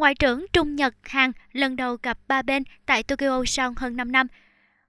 Ngoại trưởng Trung Nhật Hàn lần đầu gặp ba bên tại Tokyo sau hơn 5 năm.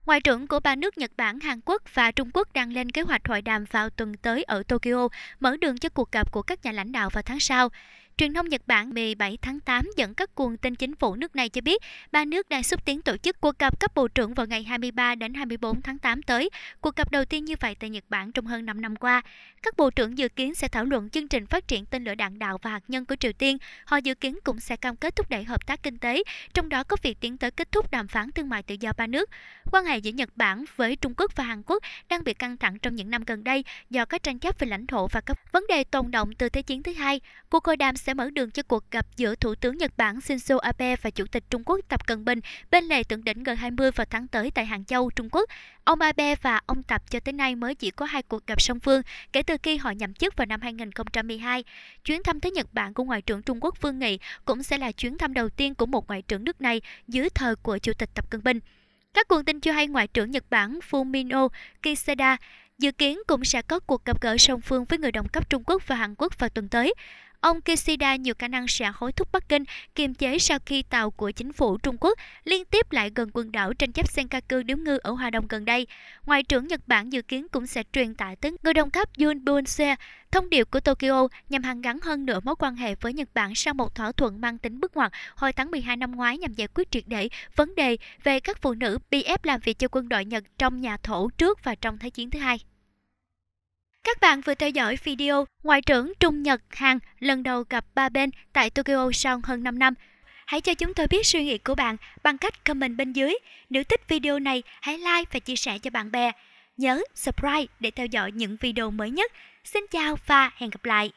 Ngoại trưởng của ba nước Nhật Bản, Hàn Quốc và Trung Quốc đang lên kế hoạch hội đàm vào tuần tới ở Tokyo, mở đường cho cuộc gặp của các nhà lãnh đạo vào tháng sau. Truyền thông Nhật Bản 17 tháng 8 dẫn các nguồn tin chính phủ nước này cho biết ba nước đang xúc tiến tổ chức cuộc gặp cấp bộ trưởng vào ngày 23 đến 24 tháng 8 tới, cuộc gặp đầu tiên như vậy tại Nhật Bản trong hơn 5 năm qua. Các bộ trưởng dự kiến sẽ thảo luận chương trình phát triển tên lửa đạn đạo và hạt nhân của Triều Tiên. Họ dự kiến cũng sẽ cam kết thúc đẩy hợp tác kinh tế, trong đó có việc tiến tới kết thúc đàm phán thương mại tự do ba nước. Quan hệ giữa Nhật Bản với Trung Quốc và Hàn Quốc đang bị căng thẳng trong những năm gần đây do các tranh chấp về lãnh thổ và các vấn đề tồn động từ Thế chiến thứ hai. Cuộc hội đàm sẽ mở đường cho cuộc gặp giữa Thủ tướng Nhật Bản Shinzo Abe và Chủ tịch Trung Quốc Tập Cận Bình bên lề thượng đỉnh G20 vào tháng tới tại Hàng Châu, Trung Quốc. Ông Abe và ông Tập cho tới nay mới chỉ có hai cuộc gặp song phương kể từ khi họ nhậm chức vào năm 2012. Chuyến thăm tới Nhật Bản của Ngoại trưởng Trung Quốc Vương Nghị cũng sẽ là chuyến thăm đầu tiên của một ngoại trưởng nước này dưới thời của Chủ tịch Tập Cận Bình. Các nguồn tin cho hay Ngoại trưởng Nhật Bản Fumino Kishida dự kiến cũng sẽ có cuộc gặp gỡ song phương với người đồng cấp Trung Quốc và Hàn Quốc vào tuần tới. Ông Kishida nhiều khả năng sẽ hối thúc Bắc Kinh kiềm chế sau khi tàu của chính phủ Trung Quốc liên tiếp lại gần quần đảo tranh chấp Senkaku điếu ngư ở Hoa Đông gần đây. Ngoại trưởng Nhật Bản dự kiến cũng sẽ truyền tải tới người đồng cấp Jun Bunsei thông điệp của Tokyo nhằm hàn gắn hơn nữa mối quan hệ với Nhật Bản sau một thỏa thuận mang tính bước ngoặt hồi tháng 12 năm ngoái nhằm giải quyết triệt để vấn đề về các phụ nữ bị ép làm việc cho quân đội Nhật trong nhà thổ trước và trong Thế chiến thứ hai. Các bạn vừa theo dõi video Ngoại trưởng Trung Nhật Hàn lần đầu gặp ba bên tại Tokyo sau hơn 5 năm. Hãy cho chúng tôi biết suy nghĩ của bạn bằng cách comment bên dưới. Nếu thích video này, hãy like và chia sẻ cho bạn bè. Nhớ subscribe để theo dõi những video mới nhất. Xin chào và hẹn gặp lại!